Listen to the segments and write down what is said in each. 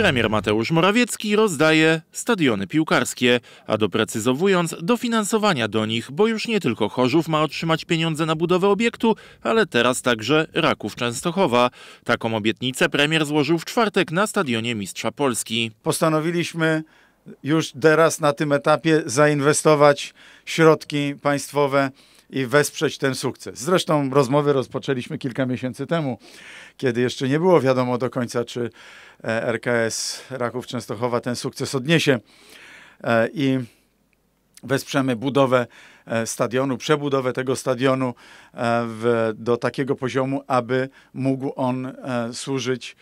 Premier Mateusz Morawiecki rozdaje stadiony piłkarskie, a doprecyzowując dofinansowania do nich, bo już nie tylko Chorzów ma otrzymać pieniądze na budowę obiektu, ale teraz także Raków Częstochowa. Taką obietnicę premier złożył w czwartek na stadionie Mistrza Polski. Postanowiliśmy już teraz na tym etapie zainwestować środki państwowe i wesprzeć ten sukces. Zresztą rozmowy rozpoczęliśmy kilka miesięcy temu, kiedy jeszcze nie było wiadomo do końca, czy e, RKS Raków Częstochowa ten sukces odniesie e, i wesprzemy budowę E, stadionu, przebudowę tego stadionu e, w, do takiego poziomu, aby mógł on e, służyć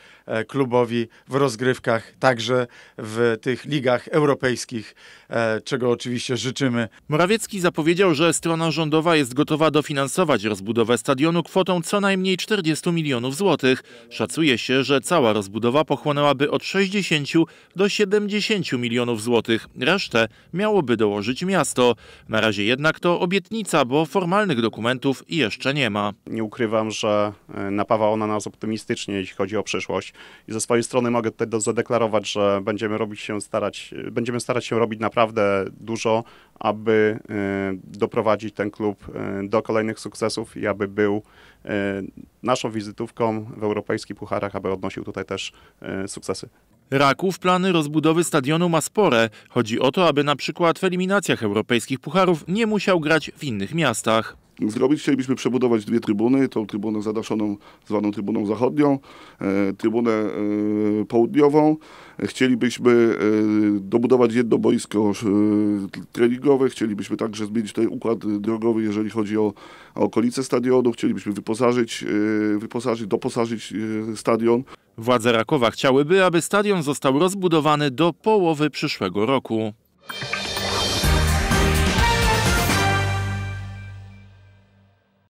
klubowi w rozgrywkach, także w tych ligach europejskich, czego oczywiście życzymy. Morawiecki zapowiedział, że strona rządowa jest gotowa dofinansować rozbudowę stadionu kwotą co najmniej 40 milionów złotych. Szacuje się, że cała rozbudowa pochłonęłaby od 60 do 70 milionów złotych. Resztę miałoby dołożyć miasto. Na razie jednak tak, to obietnica, bo formalnych dokumentów jeszcze nie ma. Nie ukrywam, że e, napawa ona nas optymistycznie, jeśli chodzi o przyszłość. I ze swojej strony mogę tutaj zadeklarować, że będziemy robić się starać, e, będziemy starać się robić naprawdę dużo, aby e, doprowadzić ten klub do kolejnych sukcesów i aby był naszą wizytówką w europejskich pucharach, aby odnosił tutaj też sukcesy. Raków plany rozbudowy stadionu ma spore. Chodzi o to, aby na przykład w eliminacjach europejskich pucharów nie musiał grać w innych miastach. Zrobić chcielibyśmy przebudować dwie trybuny, tą trybunę zadaszoną, zwaną trybuną zachodnią, e, trybunę e, południową. Chcielibyśmy e, dobudować jedno boisko e, treningowe, chcielibyśmy także zmienić tutaj układ drogowy, jeżeli chodzi o, o okolice stadionu, chcielibyśmy wyposażyć, e, wyposażyć doposażyć e, stadion. Władze Rakowa chciałyby, aby stadion został rozbudowany do połowy przyszłego roku.